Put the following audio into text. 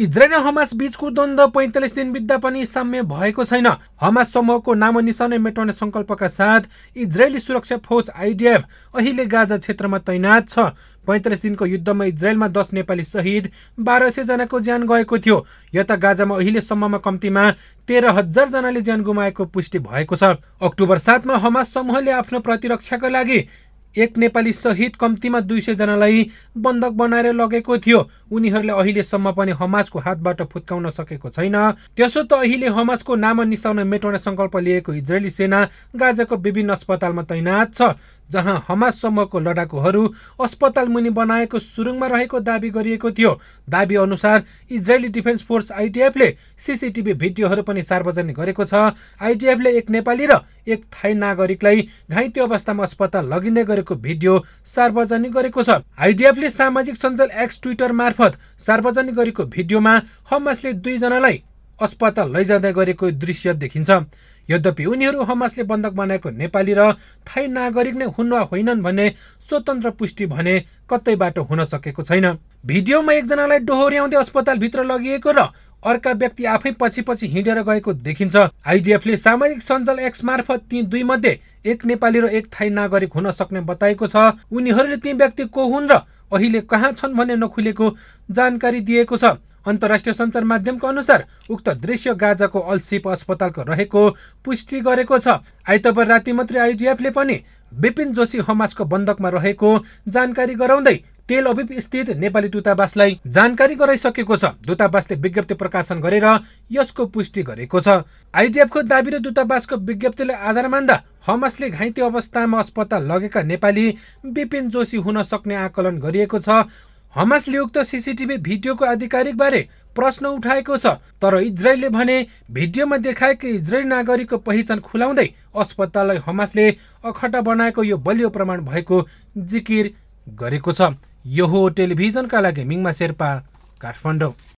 Israel र Hamas बीचको द्वन्द पैँतालिस दिन बित्दा पनि साम्य भएको छैन हमास समूहको नाम निशानै मेटाउने सङ्कल्पका साथ इजरायली सुरक्षा फौज आइडिएफ अहिले गाजा क्षेत्रमा तैनात छ पैँतालिस दिनको युद्धमा इजरायलमा दस नेपाली शहीद बाह्र जनाको ज्यान गएको थियो यता गाजामा अहिलेसम्ममा कम्तीमा तेह्र जनाले ज्यान गुमाएको पुष्टि भएको छ अक्टोबर सातमा हमास समूहले आफ्नो प्रतिरक्षाका लागि एक नेपाली सहित कम्तीमा दुई जनालाई बन्धक बनाएर लगेको थियो उनीहरूले अहिलेसम्म पनि हमासको हातबाट फुत्काउन सकेको छैन त्यसो त अहिले हमासको नाम निसाउन मेटाउने सङ्कल्प लिएको इजरायली सेना गाजाको विभिन्न अस्पतालमा तैनात छ जहाँ हमास समूहको लडाकुहरू अस्पताल मुनि बनाएको सुरुङमा रहेको दावी गरिएको थियो दावी अनुसार इजरायली डिफेन्स फोर्स आइटिएफले सिसिटिभी भिडियोहरू पनि सार्वजनिक गरेको छ आइटिएफले एक नेपाली र एक थाई नागरिकलाई घाइते अवस्थामा अस्पताल लगिँदै गरेको भिडियो सार्वजनिक गरेको छ आइडिएफले सामाजिक सञ्जाल एक्स ट्विटर मार्फत सार्वजनिक गरेको भिडियोमा हमासले दुईजनालाई अस्पताल लैजाँदै गरेको दृश्य देखिन्छ यद्यपि उनीहरू हमासले बन्धक बनाएको नेपाली र थाई नागरिक नै हुन् वा होइनन् भन्ने स्वतन्त्र पुष्टि भने कतैबाट हुन सकेको छैन भिडियोमा एकजनालाई डोहोर्याउँदै भित्र लगिएको र अर्का व्यक्ति आफै पछि पछि हिँडेर गएको देखिन्छ आइडिएफले सामाजिक सञ्जाल एक्स मार्फत ती दुई मध्ये एक नेपाली र एक थाई नागरिक हुन सक्ने बताएको छ उनीहरूले ती व्यक्ति को हुन् र अहिले कहाँ छन् भन्ने नखुलेको जानकारी दिएको छ अन्तर्राष्ट्रिय सञ्चार माध्यमको अनुसार उक्त दृश्य गाजाको अल्सिप अस्पतालको रहेको पुष्टि गरेको छ आइतबार राति मात्रै आइडिएफले पनि विपिन जोशी हमासको बन्धकमा रहेको जानकारी गराउँदै तेल अभिप स्थित नेपाली दूतावासलाई जानकारी गराइसकेको छ दूतावासले विज्ञप्ति प्रकाशन गरेर यसको पुष्टि गरेको छ आइडिएफको दावी र दूतावासको विज्ञप्तिलाई आधार मान्दा हमासले घाइते अवस्थामा अस्पताल लगेका नेपाली विपिन जोशी हुन सक्ने आकलन गरिएको छ हमासले उक्त सिसिटिभी भिडियोको आधिकारिक बारे प्रश्न उठाएको छ तर इजरायलले भने भिडियोमा देखाएको इजरायल नागरिकको पहिचान खुलाउँदै अस्पताललाई हमासले अखट्टा बनाएको यो बलियो प्रमाण भएको जिकिर गरेको छ यो हो टेलिभिजनका लागि मिङमा शेर्पा काठमाडौँ